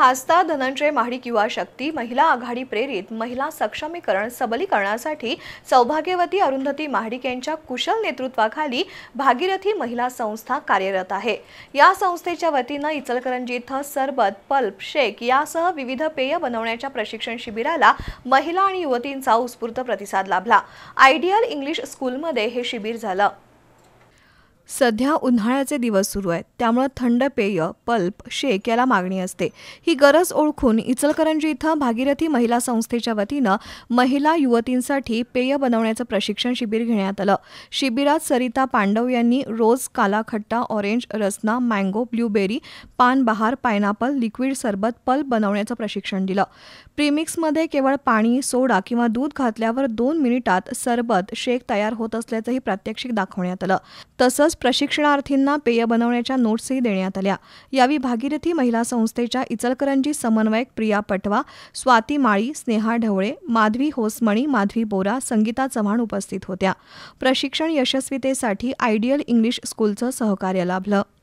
खासदार धनंजय महाडिक युवा शक्ती महिला आघाडी प्रेरित महिला सक्षमीकरण सबलीकरणासाठी सौभाग्यवती अरुंधती महाडिक यांच्या कुशल नेतृत्वाखाली भागीरथी महिला संस्था कार्यरत आहे या संस्थेच्या वतीनं इचलकरंजी इथं सरबत पल्प शेक यासह विविध पेय बनवण्याच्या प्रशिक्षण शिबिराला महिला आणि युवतींचा उत्स्फूर्त प्रतिसाद लाभला आयडियल इंग्लिश स्कूलमध्ये हे शिबिर झालं सध्या उन्हाळ्याचे दिवस सुरू आहेत त्यामुळं थंड पेय पल्प शेक याला मागणी असते ही गरज ओळखून इचलकरंजी इथं भागीरथी महिला संस्थेच्या वतीनं महिला युवतींसाठी पेय बनवण्याचं प्रशिक्षण शिबिर घेण्यात आलं शिबिरात सरिता पांडव यांनी रोज कालाखट्टा ऑरेंज रसना मँगो ब्ल्यूबेरी बहार पायनॅपल लिक्विड सरबत पल्प बनवण्याचं प्रशिक्षण दिलं प्रीमिक्समध्ये केवळ पाणी सोडा किंवा दूध घातल्यावर दोन मिनिटात सरबत शेक तयार होत असल्याचंही प्रात्यक्षिक दाखवण्यात आलं तसंच प्रशिक्षणार्थींना पेय बनवण्याच्या नोट्सही देण्यात आल्या यावेळी भागीरथी महिला संस्थेच्या इचलकरंजी समन्वयक प्रिया पटवा स्वाती माळी स्नेहा ढवळे माधवी होसमणी माधवी बोरा संगीता चव्हाण उपस्थित होत्या प्रशिक्षण यशस्वीतेसाठी आयडियल इंग्लिश स्कूलचं सहकार्य लाभलं